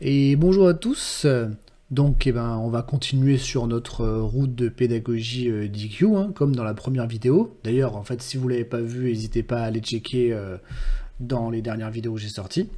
Et bonjour à tous. Donc eh ben, on va continuer sur notre euh, route de pédagogie euh, d'IQ hein, comme dans la première vidéo. D'ailleurs, en fait, si vous ne l'avez pas vu, n'hésitez pas à aller checker euh, dans les dernières vidéos que j'ai sorties.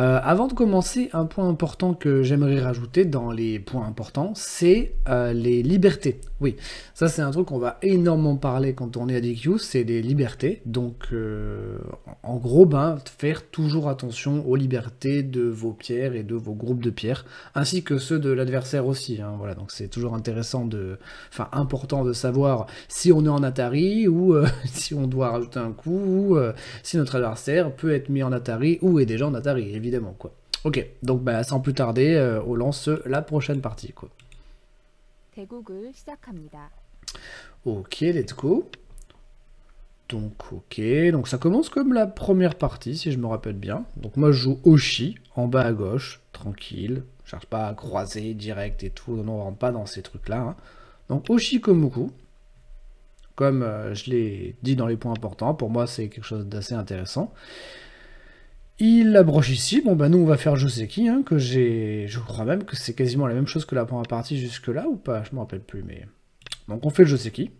Euh, avant de commencer, un point important que j'aimerais rajouter dans les points importants, c'est euh, les libertés. Oui, ça c'est un truc qu'on va énormément parler quand on est à DQ, c'est les libertés. Donc euh, en gros, ben, faire toujours attention aux libertés de vos pierres et de vos groupes de pierres, ainsi que ceux de l'adversaire aussi. Hein. voilà, donc c'est toujours intéressant de, enfin important de savoir si on est en Atari ou si on doit rajouter un coup ou si notre adversaire peut être mis en Atari ou est déjà en Atari quoi. Ok, donc bah, sans plus tarder, euh, on lance la prochaine partie, quoi. Ok, let's go. Donc, ok, donc ça commence comme la première partie, si je me rappelle bien. Donc moi, je joue Oshi, en bas à gauche, tranquille. Je cherche pas à croiser direct et tout, non, on rentre pas dans ces trucs-là. Hein. Donc Oshi Komoku, comme euh, je l'ai dit dans les points importants, pour moi c'est quelque chose d'assez intéressant. Il la ici, bon bah nous on va faire Joseki, hein, que j'ai... Je crois même que c'est quasiment la même chose que la première partie jusque-là, ou pas Je me rappelle plus, mais... Donc on fait le je sais qui,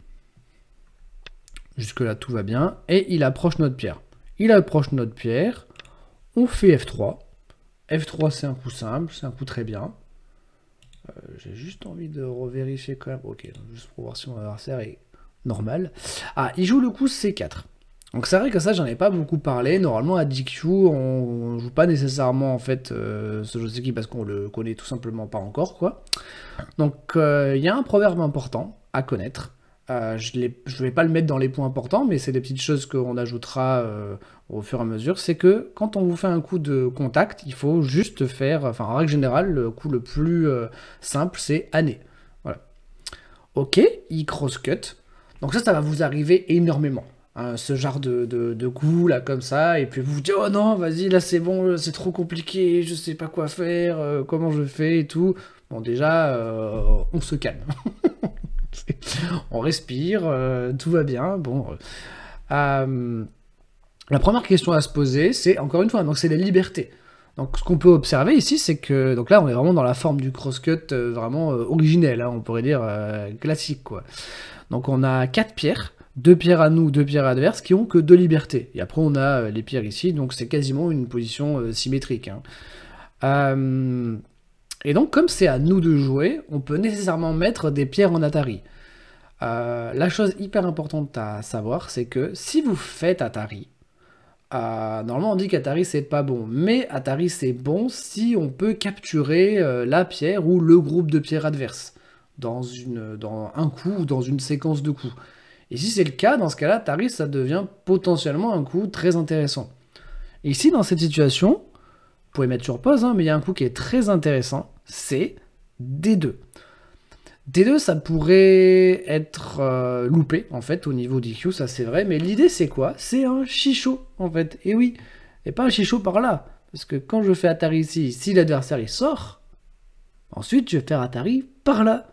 Jusque-là tout va bien, et il approche notre pierre. Il approche notre pierre, on fait F3. F3 c'est un coup simple, c'est un coup très bien. Euh, j'ai juste envie de revérifier quand même, ok, juste pour voir si mon adversaire est normal. Ah, il joue le coup C4. Donc c'est vrai que ça, j'en ai pas beaucoup parlé. Normalement, à DQ, on, on joue pas nécessairement en fait euh, ce Joseki parce qu'on le connaît tout simplement pas encore, quoi. Donc euh, il y a un proverbe important à connaître. Euh, je ne vais pas le mettre dans les points importants, mais c'est des petites choses qu'on ajoutera euh, au fur et à mesure. C'est que quand on vous fait un coup de contact, il faut juste faire, enfin en règle générale, le coup le plus simple, c'est année. Voilà. Ok, il cross-cut. Donc ça, ça va vous arriver énormément. Hein, ce genre de, de, goût là comme ça, et puis vous vous dites oh non, vas-y là c'est bon, c'est trop compliqué, je sais pas quoi faire, euh, comment je fais et tout. Bon déjà, euh, on se calme, on respire, euh, tout va bien. Bon, la première question à se poser, c'est encore une fois, donc c'est la libertés. Donc ce qu'on peut observer ici, c'est que donc là on est vraiment dans la forme du crosscut vraiment originel originelle, hein, on pourrait dire classique quoi. Donc on a quatre pierres deux pierres à nous, deux pierres adverses, qui ont que deux libertés. Et après, on a euh, les pierres ici, donc c'est quasiment une position euh, symétrique. Hein. Euh, et donc, comme c'est à nous de jouer, on peut nécessairement mettre des pierres en Atari. la chose hyper importante à savoir, c'est que si vous faites Atari, normalement on dit qu'Atari c'est pas bon, mais Atari c'est bon si on peut capturer la pierre ou le groupe de pierres adverses dans, dans un coup ou dans une séquence de coups. Et si c'est le cas, dans ce cas-là, Atari, ça devient potentiellement un coup très intéressant. ici, dans cette situation, vous pouvez mettre sur pause, hein, mais il y a un coup qui est très intéressant, c'est D2. D2, ça pourrait être euh, loupé, en fait, au niveau d'IQ, ça c'est vrai, mais l'idée c'est quoi C'est un chichot, en fait, et oui, et pas un chichot par là, parce que quand je fais Atari ici, si l'adversaire il sort, ensuite je vais faire Atari par là.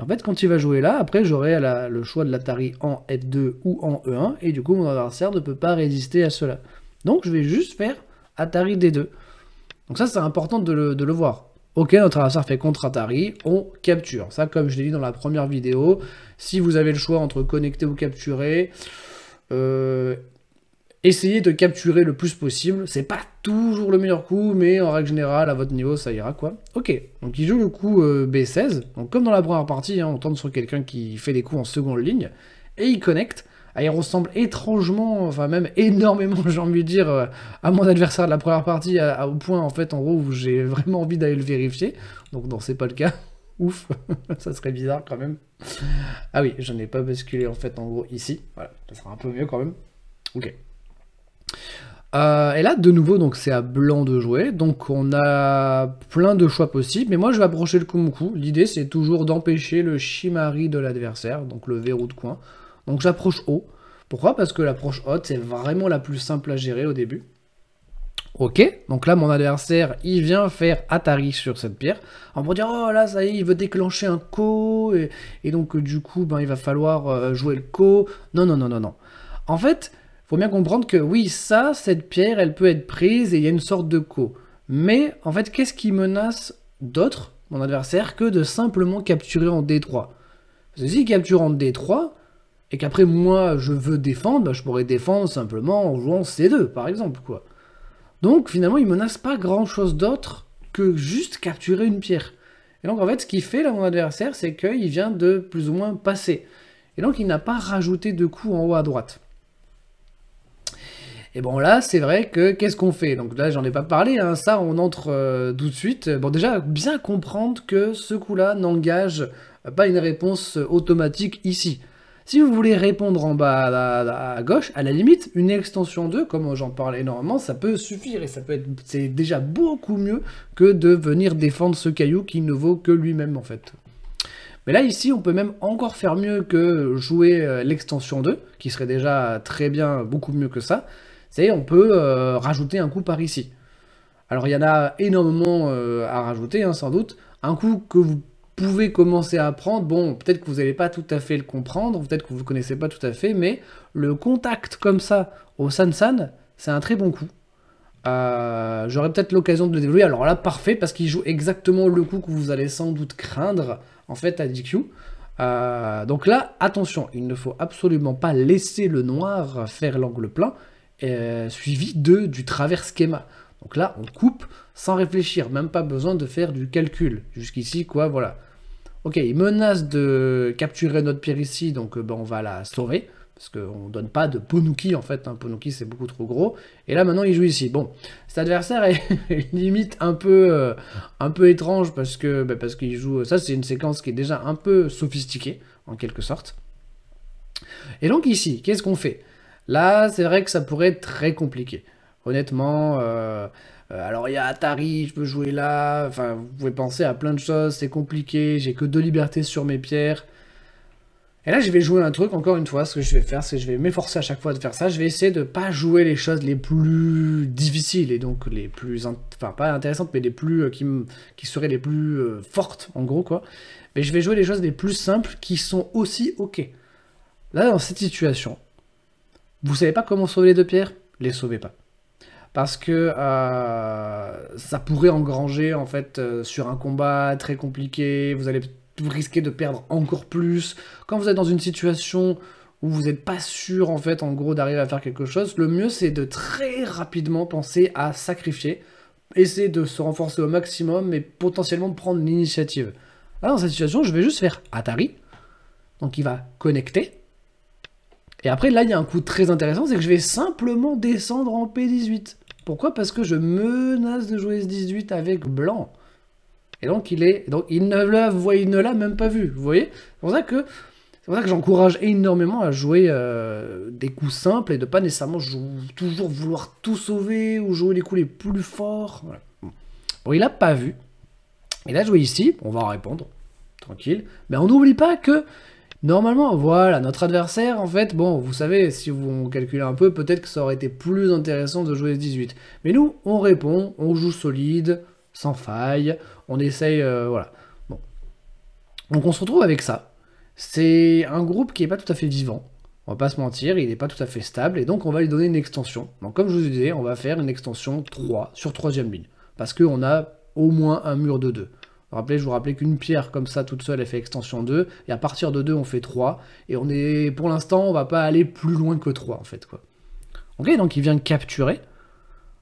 En fait, quand il va jouer là, après, j'aurai le choix de l'Atari en F2 ou en E1, et du coup, mon adversaire ne peut pas résister à cela. Donc, je vais juste faire Atari D2. Donc ça, c'est important de le, voir. Ok, notre adversaire fait contre Atari, on capture. Ça, comme je l'ai dit dans la première vidéo, si vous avez le choix entre connecter ou capturer, euh, essayez de capturer le plus possible. C'est pas toujours le meilleur coup, mais en règle générale, à votre niveau, ça ira quoi. Ok, donc il joue le coup euh, B16. Donc comme dans la première partie, hein, on tombe sur quelqu'un qui fait des coups en seconde ligne, et il connecte. Ah, il ressemble étrangement, enfin même énormément, j'ai envie de dire, euh, à mon adversaire de la première partie, au point en fait, en gros, où j'ai vraiment envie d'aller le vérifier. Donc non, c'est pas le cas. Ouf, ça serait bizarre quand même. Ah oui, je n'ai pas basculé en fait en gros ici. Voilà, ça sera un peu mieux quand même. Ok. Euh, et là, de nouveau, donc c'est à blanc de jouer, donc on a plein de choix possibles, mais moi je vais approcher le kumuku l'idée c'est toujours d'empêcher le Shimari de l'adversaire, donc le verrou de coin, donc j'approche haut, pourquoi Parce que l'approche haute c'est vraiment la plus simple à gérer au début. Ok, donc là mon adversaire il vient faire Atari sur cette pierre, on va dire oh là ça y est il veut déclencher un ko et, donc du coup ben, il va falloir euh, jouer le ko non non non non non. En fait, faut bien comprendre que oui, ça, cette pierre, elle peut être prise et il y a une sorte de co. Mais en fait, qu'est-ce qui menace d'autre mon adversaire, que de simplement capturer en D3 Parce que s'il capture en D3, et qu'après moi je veux défendre, bah, je pourrais défendre simplement en jouant C2, par exemple. quoi. Donc finalement, il menace pas grand-chose d'autre que juste capturer une pierre. Et donc en fait, ce qu'il fait là, mon adversaire, c'est qu'il vient de plus ou moins passer. Et donc il n'a pas rajouté de coups en haut à droite. Et bon là, c'est vrai que qu'est-ce qu'on fait Donc là, j'en ai pas parlé, hein. ça, on entre euh, tout de suite. Bon déjà, bien comprendre que ce coup-là n'engage euh, pas une réponse euh, automatique ici. Si vous voulez répondre en bas à, gauche, à la limite, une extension 2, comme j'en parle énormément, ça peut suffire et ça peut être, c'est déjà beaucoup mieux que de venir défendre ce caillou qui ne vaut que lui-même en fait. Mais là ici, on peut même encore faire mieux que jouer l'extension 2, qui serait déjà très bien, beaucoup mieux que ça cest on peut euh, rajouter un coup par ici. Alors il y en a énormément euh, à rajouter, hein, sans doute. Un coup que vous pouvez commencer à apprendre, bon, peut-être que vous n'allez pas tout à fait le comprendre, peut-être que vous ne connaissez pas tout à fait, mais le contact comme ça au San-San, c'est un très bon coup. J'aurais euh, J'aurai peut-être l'occasion de le développer. Alors là, parfait, parce qu'il joue exactement le coup que vous allez sans doute craindre, en fait, à DQ. donc là, attention, il ne faut absolument pas laisser le noir faire l'angle plein. Euh, suivi de du travers schéma. Donc là, on coupe sans réfléchir, même pas besoin de faire du calcul. Jusqu'ici, quoi, voilà. Ok, il menace de capturer notre pierre ici, donc euh, ben, on va la sauver, parce qu'on ne donne pas de Ponuki en fait, un hein. Ponuki c'est beaucoup trop gros, et là maintenant il joue ici. Bon, cet adversaire est limite un peu, euh, un peu étrange, parce que ben, parce qu'il joue... Ça c'est une séquence qui est déjà un peu sophistiquée, en quelque sorte. Et donc ici, qu'est-ce qu'on fait Là, c'est vrai que ça pourrait être très compliqué. Honnêtement, euh, euh, alors il y a Atari, je peux jouer là, enfin, vous pouvez penser à plein de choses, c'est compliqué, j'ai que deux libertés sur mes pierres. Et là, je vais jouer un truc, encore une fois, ce que je vais faire, c'est que je vais m'efforcer à chaque fois de faire ça. Je vais essayer de pas jouer les choses les plus difficiles et donc les plus, enfin pas intéressantes, mais les plus, euh, qui, qui, seraient les plus fortes, en gros, quoi. Mais je vais jouer les choses les plus simples qui sont aussi OK. Là, dans cette situation, vous savez pas comment sauver les deux pierres Les sauvez pas. Parce que euh, ça pourrait engranger, en fait, euh, sur un combat très compliqué, vous allez risquer de perdre encore plus. Quand vous êtes dans une situation où vous n'êtes pas sûr, en fait, en gros, d'arriver à faire quelque chose, le mieux, c'est de très rapidement penser à sacrifier, essayer de se renforcer au maximum et potentiellement prendre l'initiative. Là, dans cette situation, je vais juste faire Atari. Donc, il va connecter et après, là, il y a un coup très intéressant, c'est que je vais simplement descendre en P18. Pourquoi Parce que je menace de jouer S18 avec blanc. Et donc, il, est, donc, il ne l'a même pas vu, vous voyez C'est pour ça que c'est que j'encourage énormément à jouer euh, des coups simples et de pas nécessairement toujours vouloir tout sauver ou jouer les coups les plus forts. Bon, il n'a pas vu. Il a joué ici, on va en répondre, tranquille. Mais on n'oublie pas que Normalement, voilà, notre adversaire, en fait, bon, vous savez, si vous calculez un peu, peut-être que ça aurait été plus intéressant de jouer 18. Mais nous, on répond, on joue solide, sans faille, on essaye, euh, voilà. Bon. Donc on se retrouve avec ça. C'est un groupe qui n'est pas tout à fait vivant. On va pas se mentir, il n'est pas tout à fait stable, et donc on va lui donner une extension. Donc comme je vous disais, on va faire une extension 3 sur 3 ligne. Parce qu'on a au moins un mur de 2. Rappelez, je vous rappelais qu'une pierre comme ça toute seule, elle fait extension 2, et à partir de 2, on fait 3, et on est, pour l'instant, on va pas aller plus loin que 3, en fait, quoi. Ok, donc il vient capturer.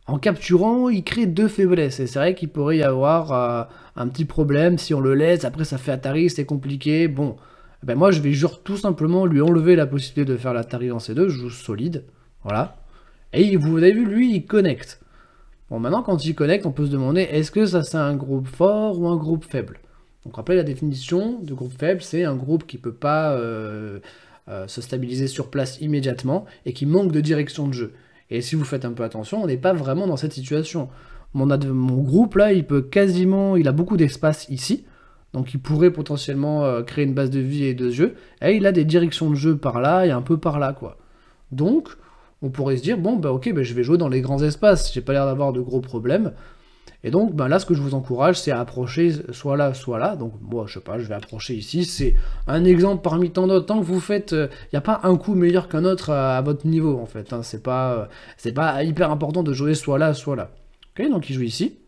En capturant, il crée deux faiblesses, et c'est vrai qu'il pourrait y avoir euh, un petit problème si on le laisse, après ça fait Atari, c'est compliqué, bon. Eh ben moi, je vais jure tout simplement lui enlever la possibilité de faire l'Atari dans ces deux, je joue solide, voilà. Et vous avez vu, lui, il connecte. Bon, maintenant, quand il connecte, on peut se demander est-ce que ça c'est un groupe fort ou un groupe faible Donc, rappelez la définition de groupe faible, c'est un groupe qui ne peut pas euh, euh, se stabiliser sur place immédiatement et qui manque de direction de jeu. Et si vous faites un peu attention, on n'est pas vraiment dans cette situation. Mon, mon, groupe là, il peut quasiment, il a beaucoup d'espace ici, donc il pourrait potentiellement euh, créer une base de vie et de jeu. Et il a des directions de jeu par là et un peu par là quoi. Donc, on pourrait se dire bon bah ok bah, je vais jouer dans les grands espaces, j'ai pas l'air d'avoir de gros problèmes. Et donc bah, là ce que je vous encourage c'est à approcher soit là, soit là. Donc moi je sais pas, je vais approcher ici, c'est un exemple parmi tant d'autres. Tant que vous faites, il euh, y n'y a pas un coup meilleur qu'un autre à, votre niveau en fait. Hein. C'est pas, euh, c'est pas hyper important de jouer soit là, soit là. Ok donc il joue ici.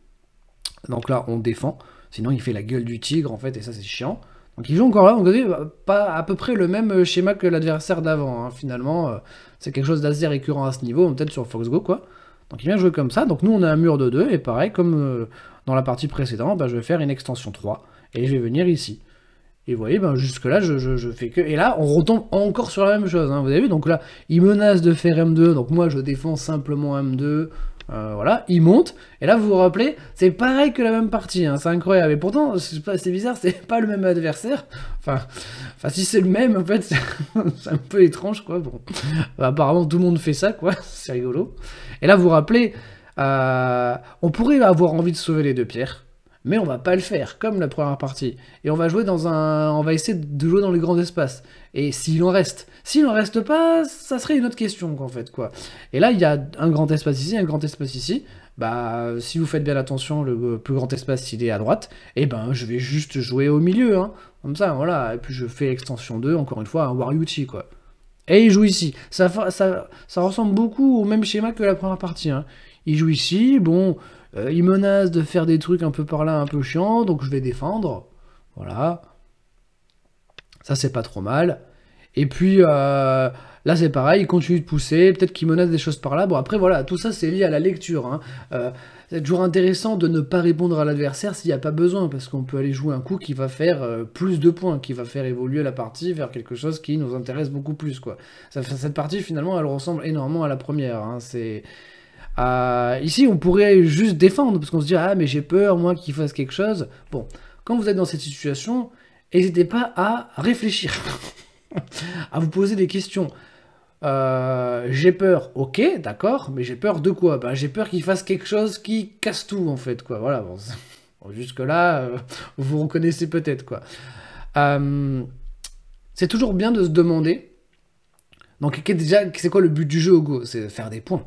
Donc là on défend, sinon il fait la gueule du tigre en fait et ça c'est chiant. Donc il joue encore là, donc pas à peu près le même euh, schéma que l'adversaire d'avant. Hein. Finalement, euh, c'est quelque chose d'assez récurrent à ce niveau, peut-être sur Fox quoi. Donc il vient jouer comme ça. Donc nous on a un mur de 2 et pareil comme euh, dans la partie précédente, bah, je vais faire une extension 3 et je vais venir ici. Et vous voyez, ben, jusque là, je, fais que... Et là, on retombe encore sur la même chose, hein. vous avez vu Donc là, il menace de faire M2, donc moi je défends simplement M2, euh, voilà, il monte, et là vous vous rappelez, c'est pareil que la même partie, hein, c'est incroyable, et pourtant, c'est bizarre, c'est pas le même adversaire, enfin, enfin si c'est le même, en fait, c'est un peu étrange, quoi, bon, bah, apparemment tout le monde fait ça, quoi, c'est rigolo, et là vous vous rappelez, euh, on pourrait avoir envie de sauver les deux pierres, mais on va pas le faire comme la première partie et on va jouer dans un on va essayer de jouer dans les grands espaces et s'il en reste s'il en reste pas ça serait une autre question en fait quoi et là il y a un grand espace ici un grand espace ici bah si vous faites bien attention le euh, plus grand espace il est à droite et eh ben je vais juste jouer au milieu hein, comme ça voilà et puis je fais extension 2 encore une fois un war quoi et il joue ici. Ça, ça, ça ressemble beaucoup au même schéma que la première partie. Hein. Il joue ici, bon, euh, il menace de faire des trucs un peu par là, un peu chiant, donc je vais défendre. Voilà. Ça, c'est pas trop mal. Et puis euh, là, c'est pareil, il continue de pousser, peut-être qu'il menace des choses par là. Bon, après, voilà, tout ça, c'est lié à la lecture. Hein. Euh, c'est toujours intéressant de ne pas répondre à l'adversaire s'il n'y a pas besoin, parce qu'on peut aller jouer un coup qui va faire plus de points, qui va faire évoluer la partie vers quelque chose qui nous intéresse beaucoup plus. quoi. Ça, cette partie, finalement, elle ressemble énormément à la première. Hein. C'est euh, ici, on pourrait juste défendre, parce qu'on se dit Ah, mais j'ai peur, moi, qu'il fasse quelque chose. Bon, quand vous êtes dans cette situation, n'hésitez pas à réfléchir, à vous poser des questions. Euh, j'ai peur, ok, d'accord, mais j'ai peur de quoi ben, J'ai peur qu'il fasse quelque chose qui casse tout, en fait, quoi. Voilà, jusque-là, euh, vous reconnaissez peut-être, quoi. c'est toujours bien de se demander. Donc, déjà, c'est quoi le but du jeu au Go C'est faire des points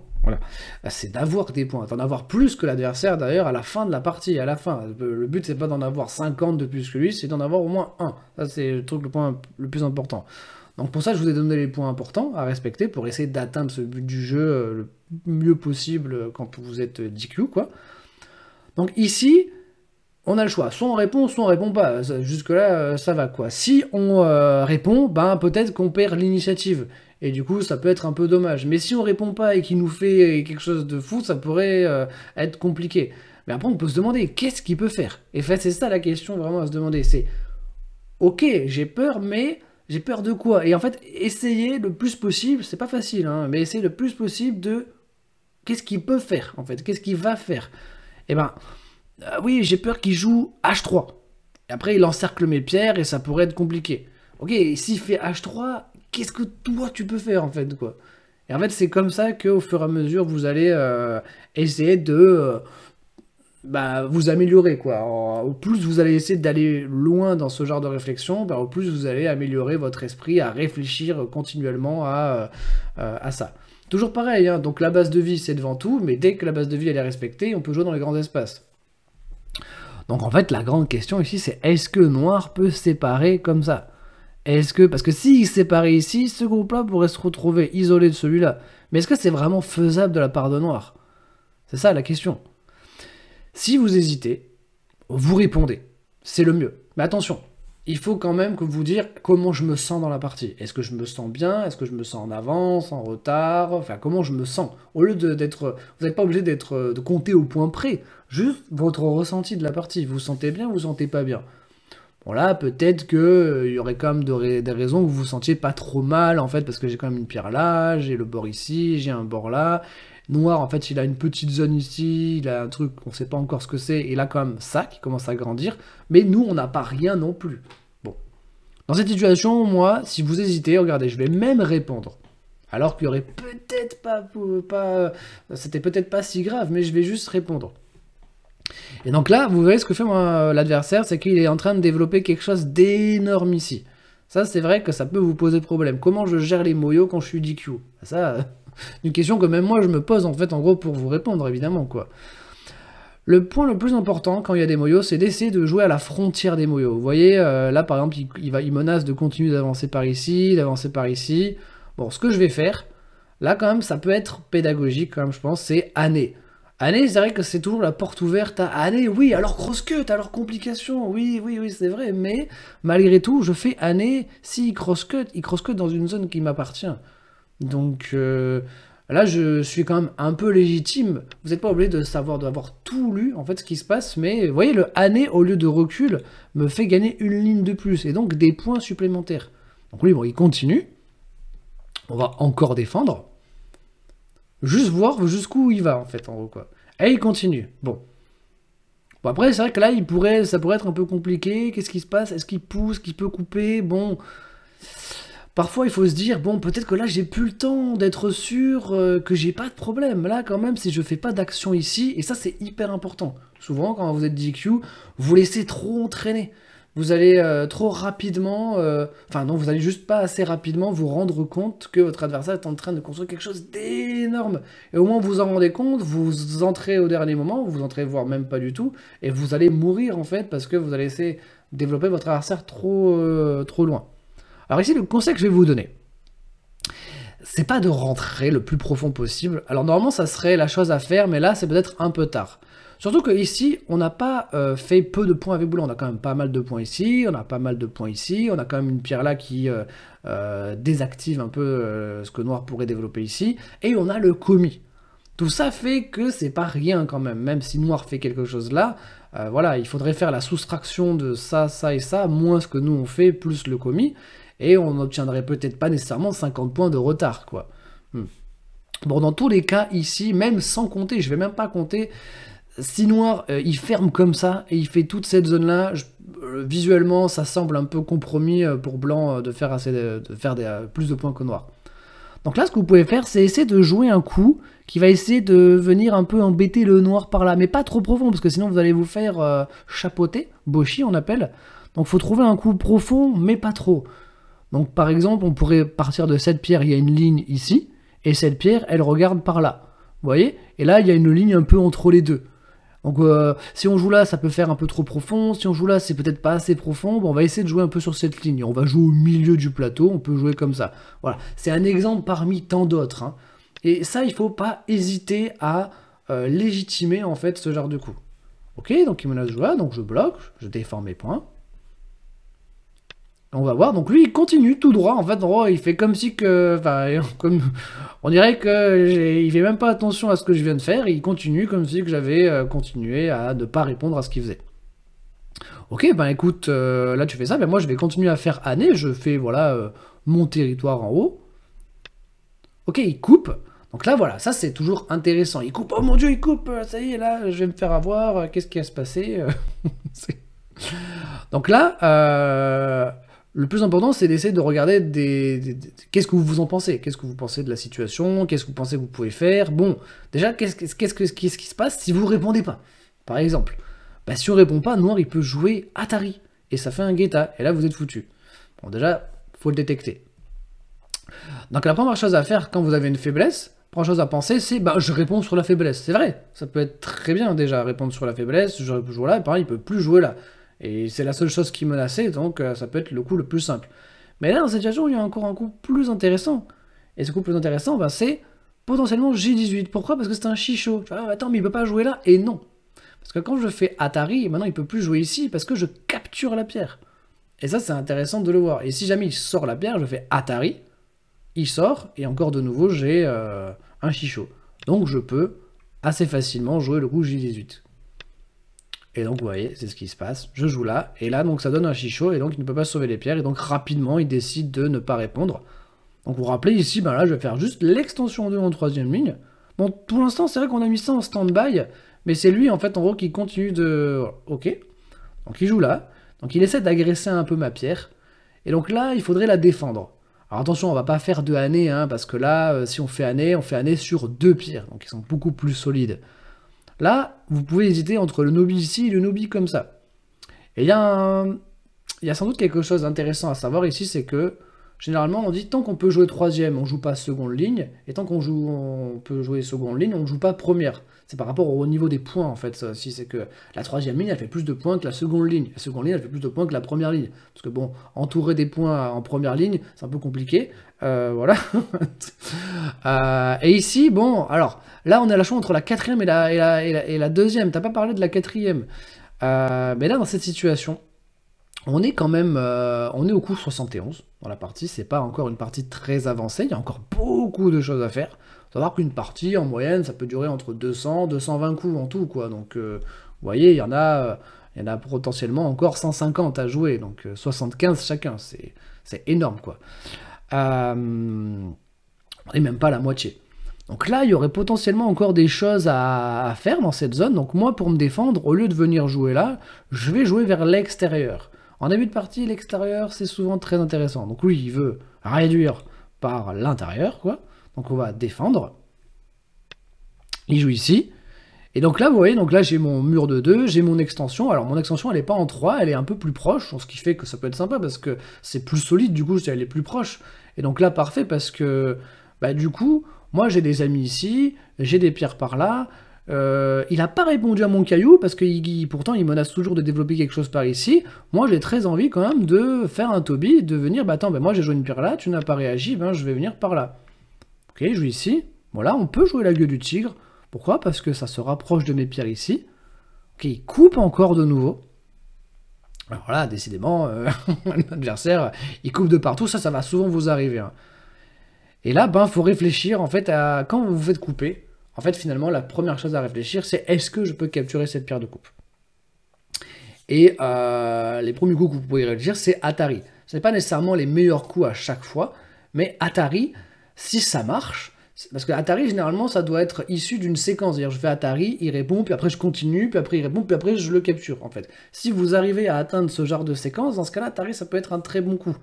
bah, c'est d'avoir des points, d'en avoir plus que l'adversaire d'ailleurs à la fin de la partie, à la fin. Le but c'est pas d'en avoir 50 de plus que lui, c'est d'en avoir au moins un. Ça c'est le truc le point le plus important. Donc pour ça, je vous ai donné les points importants à respecter pour essayer d'atteindre ce but du jeu euh, le mieux possible euh, quand vous êtes euh, DQ, quoi. Donc ici, on a le choix. Soit on répond, soit on répond pas. Jusque-là, ça va, quoi. Si on répond, ben peut-être qu'on perd l'initiative. Et du coup, ça peut être un peu dommage. Mais si on répond pas et qu'il nous fait quelque chose de fou, ça pourrait euh, être compliqué. Mais après, on peut se demander, qu'est-ce qu'il peut faire Et fait, c'est ça la question vraiment à se demander. C'est, ok, j'ai peur, mais j'ai peur de quoi Et en fait, essayer le plus possible, c'est pas facile, hein, mais essayer le plus possible de qu'est-ce qu'il peut faire, en fait Qu'est-ce qu'il va faire Eh ben, euh, oui, j'ai peur qu'il joue H3. Et après, il encercle mes pierres et ça pourrait être compliqué. Ok, s'il fait H3, qu'est-ce que toi tu peux faire en fait quoi. Et en fait, c'est comme ça qu'au fur et à mesure, vous allez euh, essayer de euh, bah, vous améliorer. Quoi. au plus vous allez essayer d'aller loin dans ce genre de réflexion, bah, au plus vous allez améliorer votre esprit à réfléchir continuellement à, euh, ça. Toujours pareil, hein. donc la base de vie c'est devant tout, mais dès que la base de vie elle est respectée, on peut jouer dans les grands espaces. Donc en fait, la grande question ici c'est est-ce que noir peut se séparer comme ça est-ce que, parce que s'ils se séparaient ici, ce groupe-là pourrait se retrouver isolé de celui-là. Mais est-ce que c'est vraiment faisable de la part de Noir C'est ça la question. Si vous hésitez, vous répondez. C'est le mieux. Mais attention, il faut quand même que vous dire comment je me sens dans la partie. Est-ce que je me sens bien Est-ce que je me sens en avance, en retard Enfin, comment je me sens Au lieu d'être... Vous n'êtes pas obligé d'être de compter au point près. Juste votre ressenti de la partie. Vous sentez bien, vous sentez pas bien. Bon là, peut-être que il euh, y aurait quand même des raisons où vous vous sentiez pas trop mal en fait, parce que j'ai quand même une pierre là, j'ai le bord ici, j'ai un bord là. Noir, en fait, il a une petite zone ici, il a un truc ne sait pas encore ce que c'est, et là quand même ça qui commence à grandir. Mais nous, on n'a pas rien non plus. Bon, dans cette situation, moi, si vous hésitez, regardez, je vais même répondre. Alors qu'il y aurait peut-être pas, euh, pas euh, c'était peut-être pas si grave, mais je vais juste répondre. Et donc là, vous voyez ce que fait l'adversaire, c'est qu'il est en train de développer quelque chose d'énorme ici. Ça, c'est vrai que ça peut vous poser problème. Comment je gère les moyos quand je suis DQ Ça, une question que même moi je me pose en fait, en gros, pour vous répondre, évidemment, quoi. Le point le plus important quand il y a des moyos, c'est d'essayer de jouer à la frontière des moyos. Vous voyez, euh, là par exemple, il, va, il menace de continuer d'avancer par ici, d'avancer par ici. Bon, ce que je vais faire, là quand même, ça peut être pédagogique, quand même, je pense, c'est année. Année, c'est vrai que c'est toujours la porte ouverte à Année, oui, alors cross cut, alors complication, oui, oui, oui, c'est vrai, mais malgré tout, je fais année, si il cross cut, il cross cut dans une zone qui m'appartient. Donc euh, là, je suis quand même un peu légitime. Vous n'êtes pas obligé de savoir, d'avoir tout lu, en fait, ce qui se passe, mais vous voyez, le année au lieu de recul me fait gagner une ligne de plus et donc des points supplémentaires. Donc lui, bon, il continue. On va encore défendre. Juste voir jusqu'où il va, en fait, en gros, quoi. Et il continue. Bon. Bon, après, c'est vrai que là, il pourrait, ça pourrait être un peu compliqué. Qu'est-ce qui se passe Est-ce qu'il pousse Qu'il peut couper Bon. Parfois, il faut se dire, bon, peut-être que là, j'ai plus le temps d'être sûr euh, que j'ai pas de problème. Là, quand même, si je fais pas d'action ici, et ça, c'est hyper important. Souvent, quand vous êtes DQ, vous laissez trop entraîner vous allez euh, trop rapidement, euh, enfin non, vous allez juste pas assez rapidement vous rendre compte que votre adversaire est en train de construire quelque chose d'énorme. Et au moins vous en rendez compte, vous entrez au dernier moment, vous entrez voire même pas du tout, et vous allez mourir en fait parce que vous allez laisser développer votre adversaire trop, euh, trop loin. Alors ici le conseil que je vais vous donner. C'est pas de rentrer le plus profond possible. Alors normalement ça serait la chose à faire, mais là c'est peut-être un peu tard. Surtout que ici, on n'a pas euh, fait peu de points avec Boulan. On a quand même pas mal de points ici, on a pas mal de points ici, on a quand même une pierre là qui euh, euh, désactive un peu ce que Noir pourrait développer ici, et on a le commis. Tout ça fait que c'est pas rien quand même, même si Noir fait quelque chose là, voilà, il faudrait faire la soustraction de ça, ça et ça, moins ce que nous on fait, plus le commis, et on n'obtiendrait peut-être pas nécessairement 50 points de retard, quoi. Hmm. Bon, dans tous les cas, ici, même sans compter, je vais même pas compter si noir, euh, il ferme comme ça et il fait toute cette zone là. Euh, visuellement, ça semble un peu compromis euh, pour blanc de faire, assez, de, faire des, plus de points que noir. Donc là, ce que vous pouvez faire, c'est essayer de jouer un coup qui va essayer de venir un peu embêter le noir par là, mais pas trop profond, parce que sinon vous allez vous faire chapeauter, boshi on appelle. Donc faut trouver un coup profond, mais pas trop. Donc par exemple, on pourrait partir de cette pierre, il y a une ligne ici, et cette pierre, elle regarde par là. Vous voyez Et là, il y a une ligne un peu entre les deux. Donc euh, si on joue là, ça peut faire un peu trop profond, si on joue là, c'est peut-être pas assez profond, on va essayer de jouer un peu sur cette ligne, on va jouer au milieu du plateau, on peut jouer comme ça. Voilà, c'est un exemple parmi tant d'autres. Hein. Et ça, il faut pas hésiter à euh, légitimer en fait ce genre de coup. Ok, donc il menace jouer là, donc je bloque, je déforme mes points, on va voir. Donc lui, il continue tout droit, en fait, droit. Il fait comme si que, enfin, comme on dirait que il fait même pas attention à ce que je viens de faire. Il continue comme si que j'avais euh, continué à ne pas répondre à ce qu'il faisait. Ok, ben écoute, euh, là tu fais ça, mais ben moi je vais continuer à faire année. Je fais voilà euh, mon territoire en haut. Ok, il coupe. Donc là, voilà, ça c'est toujours intéressant. Il coupe, oh mon dieu, il coupe, ça y est, là, je vais me faire avoir, qu'est-ce qui va se passer Donc là, euh, le plus important, c'est d'essayer de regarder des, qu'est-ce que vous en pensez, qu'est-ce que vous pensez de la situation, qu'est-ce que vous pensez que vous pouvez faire. Bon, déjà, qu'est-ce qui se passe si vous répondez pas Par exemple, bah, si on répond pas, Noir il peut jouer Atari et ça fait un guetta et là vous êtes foutu. Bon, déjà, faut le détecter. Donc la première chose à faire quand vous avez une faiblesse, première chose à penser, c'est bah je réponds sur la faiblesse. C'est vrai, ça peut être très bien déjà répondre sur la faiblesse. Je joue là, et pareil, il peut plus jouer là. Et c'est la seule chose qui menaçait, donc euh, ça peut être le coup le plus simple. Mais là, dans cette situation, il y a encore un coup plus intéressant. Et ce coup plus intéressant, ben, c'est potentiellement G18. Pourquoi Parce que c'est un chichot. Tu attends, mais il peut pas jouer là. Et non. Parce que quand je fais Atari, maintenant il peut plus jouer ici parce que je capture la pierre. Et ça, c'est intéressant de le voir. Et si jamais il sort la pierre, je fais Atari, il sort, et encore de nouveau, j'ai euh, un chichot. Donc je peux assez facilement jouer le rouge J18. Et donc, vous voyez, c'est ce qui se passe. Je joue là, et là, donc ça donne un chichot, et donc il ne peut pas sauver les pierres, et donc rapidement, il décide de ne pas répondre. Donc vous rappelez ici, ben là, je vais faire juste l'extension de en troisième ligne. Bon, pour l'instant, c'est vrai qu'on a mis ça en stand-by, mais c'est lui, en fait, en gros, qui continue de... Ok. Donc il joue là. Donc il essaie d'agresser un peu ma pierre. Et donc là, il faudrait la défendre. Alors attention, on va pas faire deux années, hein, parce que là, euh, si on fait année, on fait année sur deux pierres. Donc ils sont beaucoup plus solides. Là, vous pouvez hésiter entre le Nobi ici et le Nobi comme ça. Et il y, a sans doute quelque chose d'intéressant à savoir ici, c'est que généralement on dit tant qu'on peut jouer troisième, on joue pas seconde ligne, et tant qu'on joue, on peut jouer seconde ligne, on ne joue pas première c'est par rapport au niveau des points en fait. si c'est que la troisième ligne, elle fait plus de points que la seconde ligne. La seconde ligne, elle fait plus de points que la première ligne. Parce que bon, entourer des points en première ligne, c'est un peu compliqué. Euh, voilà. Euh, et ici, bon, alors là, on a la chance entre la quatrième et la, et la, et la, deuxième. T'as pas parlé de la quatrième. Euh, mais là, dans cette situation, on est quand même euh, on est au coup 71 dans la partie, c'est pas encore une partie très avancée, il y a encore beaucoup de choses à faire. Savoir qu'une partie en moyenne, ça peut durer entre 200 220 coups en tout quoi. Donc euh, vous voyez, il y en a euh, il y a potentiellement encore 150 à jouer, donc 75 chacun, c'est c'est énorme quoi. Et même pas la moitié. Donc là, il y aurait potentiellement encore des choses à, faire dans cette zone. Donc moi, pour me défendre, au lieu de venir jouer là, je vais jouer vers l'extérieur. En début de partie, l'extérieur, c'est souvent très intéressant. Donc oui, il veut réduire par l'intérieur, quoi. Donc on va défendre. Il joue ici. Et donc là, vous voyez, donc là j'ai mon mur de 2, j'ai mon extension. Alors mon extension, elle n'est pas en 3, elle est un peu plus proche, ce qui fait que ça peut être sympa parce que c'est plus solide, du coup, elle est plus proche. Et donc là, parfait parce que, bah, du coup, moi j'ai des amis ici, j'ai des pierres par là, euh, il n'a pas répondu à mon caillou parce que pourtant il menace toujours de développer quelque chose par ici. Moi j'ai très envie quand même de faire un Toby de venir, bah attends, bah, moi j'ai joué une pierre là, tu n'as pas réagi, ben, je vais venir par là. Ok, je joue ici. Voilà, on peut jouer la gueule du tigre. Pourquoi Parce que ça se rapproche de mes pierres ici. Ok, il coupe encore de nouveau. Alors là, décidément, euh, l'adversaire, il coupe de partout, ça, ça va souvent vous arriver. Hein. Et là, ben, faut réfléchir en fait à quand vous vous faites couper en fait, finalement, la première chose à réfléchir, c'est est-ce que je peux capturer cette pierre de coupe Et euh, les premiers coups que vous pouvez réfléchir, c'est Atari. Ce n'est pas nécessairement les meilleurs coups à chaque fois, mais Atari, si ça marche, parce que Atari, généralement, ça doit être issu d'une séquence. C'est-à-dire, je fais Atari, il répond, puis après je continue, puis après il répond, puis après je le capture, en fait. Si vous arrivez à atteindre ce genre de séquence, dans ce cas-là, Atari, ça peut être un très bon coup.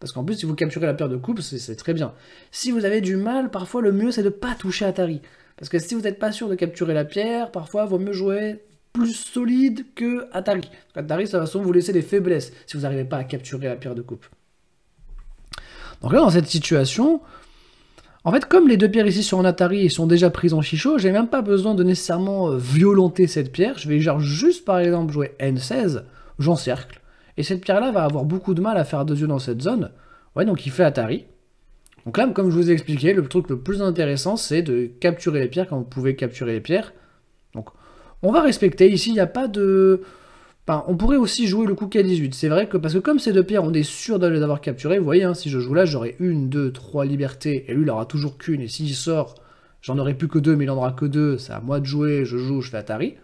Parce qu'en plus, si vous capturez la pierre de coupe, c'est très bien. Si vous avez du mal, parfois, le mieux, c'est de ne pas toucher Atari. Parce que si vous n'êtes pas sûr de capturer la pierre, parfois il vaut mieux jouer plus solide que Atari. Atari, ça va souvent vous laisser des faiblesses si vous n'arrivez pas à capturer la pierre de coupe. Donc là, dans cette situation, en fait, comme les deux pierres ici sur en Atari et sont déjà prises en chichot, j'ai même pas besoin de nécessairement euh, violenter cette pierre. Je vais juste par exemple jouer N16, j'encercle. Et cette pierre-là va avoir beaucoup de mal à faire deux yeux dans cette zone. Ouais, donc il fait Atari. Donc là, comme je vous ai expliqué, le truc le plus intéressant, c'est de capturer les pierres quand vous pouvez capturer les pierres. Donc on va respecter, ici il n'y a pas de... Enfin, on pourrait aussi jouer le coup K18, c'est vrai que parce que comme ces deux pierres, on est sûr de les avoir capturées, vous voyez, hein, si je joue là, j'aurai une, deux, trois libertés, et lui il aura toujours qu'une, et s'il sort, j'en aurai plus que deux, mais il en aura que deux, c'est à moi de jouer, je joue, je fais Atari.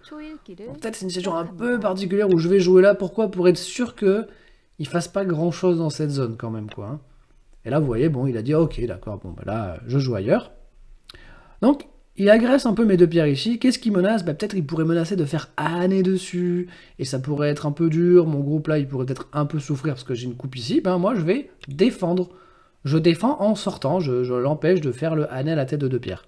Peut-être c'est une situation un peu particulière où je vais jouer là, pourquoi Pour être sûr que il fasse pas grand chose dans cette zone quand même, quoi. Hein. Et là, vous voyez, bon, il a dit, ah, ok, d'accord, bon, ben là, je joue ailleurs. Donc, il agresse un peu mes deux pierres ici. Qu'est-ce qui menace bah, Peut-être qu'il pourrait menacer de faire année dessus, et ça pourrait être un peu dur. Mon groupe là, il pourrait peut-être un peu souffrir parce que j'ai une coupe ici. Ben, moi, je vais défendre. Je défends en sortant, je, l'empêche de faire le année à la tête de deux pierres.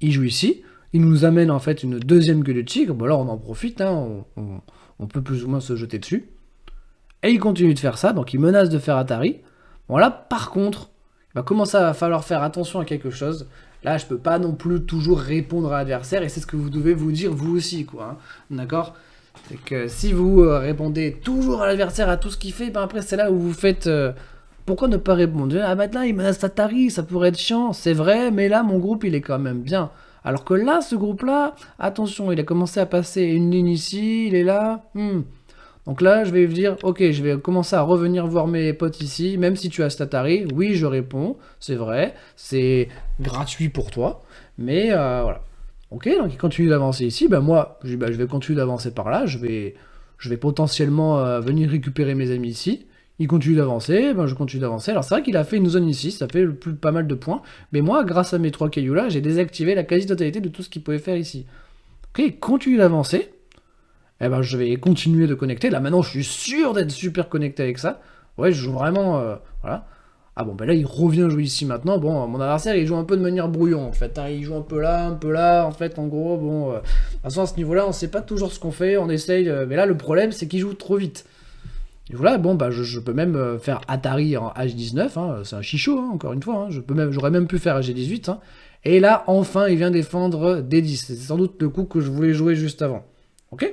Il joue ici, il nous amène en fait une deuxième gueule de tigre. Bon, là, on en profite, hein. on peut plus ou moins se jeter dessus. Et il continue de faire ça, donc il menace de faire Atari. Bon là par contre, il bah, va commencer à falloir faire attention à quelque chose Là je peux pas non plus toujours répondre à l'adversaire et c'est ce que vous devez vous dire vous aussi quoi. Hein. D'accord C'est que si vous euh, répondez toujours à l'adversaire à tout ce qu'il fait, ben après c'est là où vous faites... Euh, pourquoi ne pas répondre Ah bah, là il menace satari, ça pourrait être chiant, c'est vrai, mais là mon groupe il est quand même bien. Alors que là, ce groupe-là, attention, il a commencé à passer une ligne ici, il est là. Hmm. Donc là, je vais lui dire, ok, je vais commencer à revenir voir mes potes ici, même si tu as Statari, oui, je réponds, c'est vrai, c'est gratuit pour toi, mais euh, voilà. Ok, donc il continue d'avancer ici, ben moi, je, vais ben, continuer d'avancer par là, je vais, je vais potentiellement euh, venir récupérer mes amis ici, il continue d'avancer, ben je continue d'avancer. Alors c'est vrai qu'il a fait une zone ici, ça fait pas mal de points, mais moi, grâce à mes trois cailloux là, j'ai désactivé la quasi-totalité de tout ce qu'il pouvait faire ici. Ok, il continue d'avancer, eh ben, je vais continuer de connecter. Là, maintenant, je suis sûr d'être super connecté avec ça. Ouais, je joue vraiment. Euh, voilà. Ah bon, ben là, il revient jouer ici maintenant. Bon, mon adversaire, il joue un peu de manière brouillon, en fait. Hein. Il joue un peu là, un peu là, en fait, en gros, bon... Euh. de toute façon, à ce niveau-là, on sait pas toujours ce qu'on fait, on essaye... Euh, mais là, le problème, c'est qu'il joue trop vite. Et voilà, bon, bah, je, peux même faire Atari en H19, hein. c'est un chichot, hein, encore une fois. je peux même, j'aurais même pu faire H18. Et là, enfin, il vient défendre D10. C'est sans doute le coup que je voulais jouer juste avant. Ok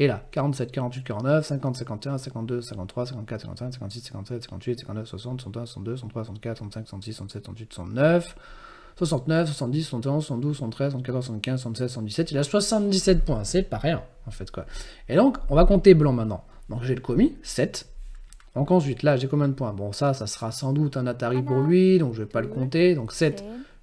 Et là, 47, 48, 49, 50, 51, 52, 53, 54, 55, 56, 57, 58, 59, 60, 61, 62, 63, 64, 65, 66, 67, 68, 69, 69, 70, 71, 112, 113, 114, 115, 116, 117. Il a 77 points. C'est pas rien, en fait, quoi. Et donc, on va compter blanc maintenant. Donc, j'ai le commis, 7. Donc ensuite, là, j'ai combien de points Bon, ça, ça sera sans doute un Atari pour lui, donc je vais pas le compter. Donc 7.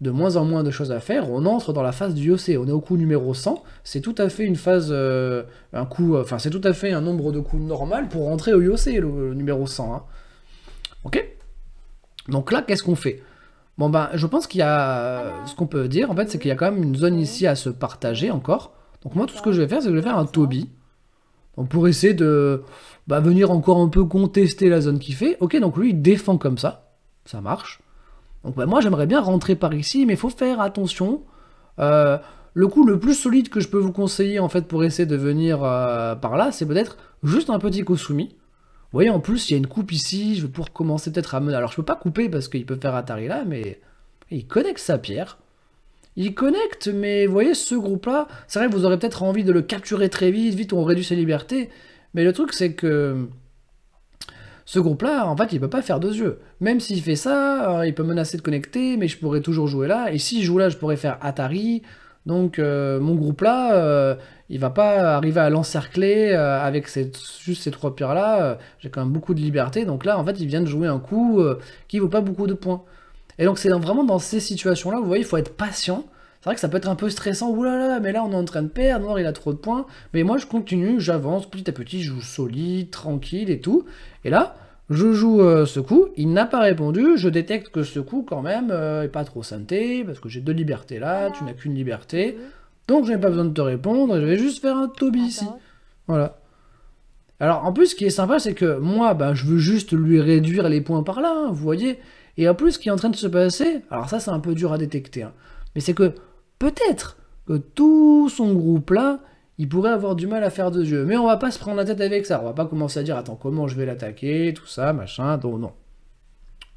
de moins en moins de choses à faire, on entre dans la phase du IOC. E on est au coup numéro 100, c'est tout à fait une phase, euh, un coup, euh, enfin c'est tout à fait un nombre de coups normal pour entrer au IOC, e le, numéro 100. Hein. Ok Donc là, qu'est-ce qu'on fait Bon ben, je pense qu'il y a, ce qu'on peut dire en fait, c'est qu'il y a quand même une zone ici à se partager encore. Donc moi, tout ce que je vais faire, c'est que je vais faire un Toby. Donc pour essayer de bah, venir encore un peu contester la zone qu'il fait. Ok, donc lui, il défend comme ça. Ça marche. Donc bah, moi j'aimerais bien rentrer par ici, mais il faut faire attention. Euh, le coup le plus solide que je peux vous conseiller en fait pour essayer de venir euh, par là, c'est peut-être juste un petit Kosumi. Vous voyez en plus il y a une coupe ici, je vais pouvoir commencer peut-être à mener. Alors je peux pas couper parce qu'il peut faire Atari là, mais il connecte sa pierre. Il connecte, mais vous voyez ce groupe là, c'est vrai que vous aurez peut-être envie de le capturer très vite, vite on réduit ses libertés. Mais le truc c'est que ce groupe-là, en fait, il peut pas faire deux yeux. Même s'il fait ça, euh, il peut menacer de connecter, mais je pourrais toujours jouer là. Et si je joue là, je pourrais faire Atari. Donc euh, mon groupe-là, euh, il va pas arriver à l'encercler avec juste ces trois pires là J'ai quand même beaucoup de liberté. Donc là, en fait, il vient de jouer un coup qui vaut pas beaucoup de points. Et donc c'est vraiment dans ces situations-là, vous voyez, il faut être patient c'est vrai que ça peut être un peu stressant, oulala, mais là on est en train de perdre, il a trop de points, mais moi je continue, j'avance petit à petit, je joue solide, tranquille et tout, et là, je joue euh, ce coup, il n'a pas répondu, je détecte que ce coup quand même n'est euh, est pas trop synthé, parce que j'ai deux libertés là, ah. tu n'as qu'une liberté, donc je n'ai pas besoin de te répondre, je vais juste faire un Toby ici, voilà. Alors en plus ce qui est sympa c'est que moi bah, je veux juste lui réduire les points par là, hein, vous voyez, et en plus ce qui est en train de se passer, alors ça c'est un peu dur à détecter, hein, mais c'est que peut-être que tout son groupe-là, il pourrait avoir du mal à faire deux yeux, Mais on va pas se prendre la tête avec ça. On va pas commencer à dire, attends, comment je vais l'attaquer, tout ça, machin, donc non.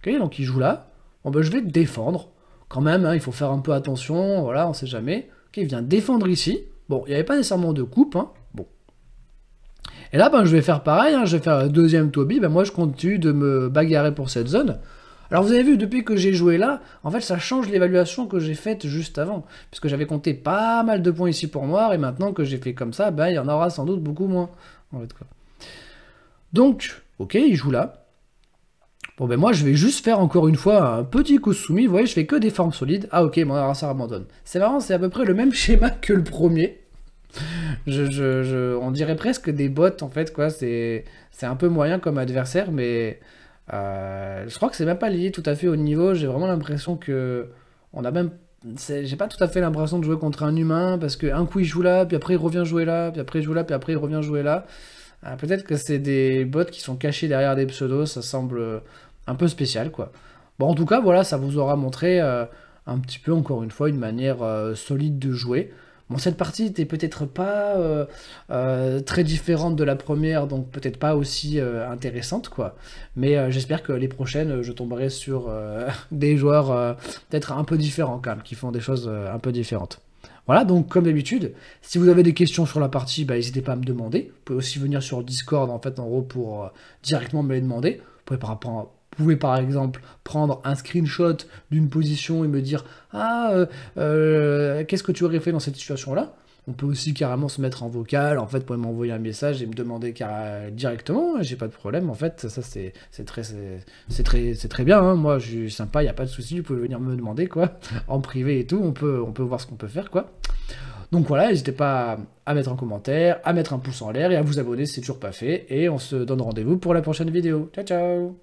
Ok, donc il joue là. Bon, ben, je vais défendre. Quand même, hein, il faut faire un peu attention, voilà, on sait jamais. Ok, il vient défendre ici. Bon, il n'y avait pas nécessairement de coupe, hein. Bon. Et là, ben, je vais faire pareil, hein. je vais faire le deuxième Toby, ben, moi je continue de me bagarrer pour cette zone. Alors vous avez vu, depuis que j'ai joué là, en fait ça change l'évaluation que j'ai faite juste avant, puisque j'avais compté pas mal de points ici pour moi, et maintenant que j'ai fait comme ça, ben, il y en aura sans doute beaucoup moins. En quoi. Donc, ok, il joue là. Bon ben moi je vais juste faire encore une fois un petit coup soumis, vous voyez je fais que des formes solides. Ah ok, alors ça abandonne. C'est marrant, c'est à peu près le même schéma que le premier. Je, on dirait presque des bottes en fait quoi, c'est un peu moyen comme adversaire mais euh, je crois que c'est même pas lié tout à fait au niveau. J'ai vraiment l'impression que on a même, j'ai pas tout à fait l'impression de jouer contre un humain parce que un coup il joue là, puis après il revient jouer là, puis après il joue là, puis après il revient jouer là. Euh, peut-être que c'est des bots qui sont cachés derrière des pseudos. Ça semble un peu spécial, quoi. Bon, en tout cas, voilà, ça vous aura montré euh, un petit peu encore une fois une manière solide de jouer. Bon, cette partie n'était peut-être pas euh, euh, très différente de la première, donc peut-être pas aussi euh, intéressante, quoi. Mais j'espère que les prochaines, je tomberai sur des joueurs peut-être un peu différents, quand même, qui font des choses un peu différentes. Voilà, donc comme d'habitude, si vous avez des questions sur la partie, bah, n'hésitez pas à me demander. Vous pouvez aussi venir sur Discord, en fait, en gros, pour directement me les demander. Vous pouvez par rapport vous pouvez par exemple prendre un screenshot d'une position et me dire Ah, euh, euh, qu'est-ce que tu aurais fait dans cette situation-là on peut aussi carrément se mettre en vocal, en fait, pour m'envoyer un message et me demander euh, directement, hein, j'ai pas de problème, en fait, ça c'est très, très, très bien, hein, moi je suis sympa, il n'y a pas de souci, vous pouvez venir me demander, quoi, en privé et tout, on peut, on peut voir ce qu'on peut faire, quoi. Donc voilà, n'hésitez pas à mettre un commentaire, à mettre un pouce en l'air et à vous abonner si c'est toujours pas fait, et on se donne rendez-vous pour la prochaine vidéo. Ciao ciao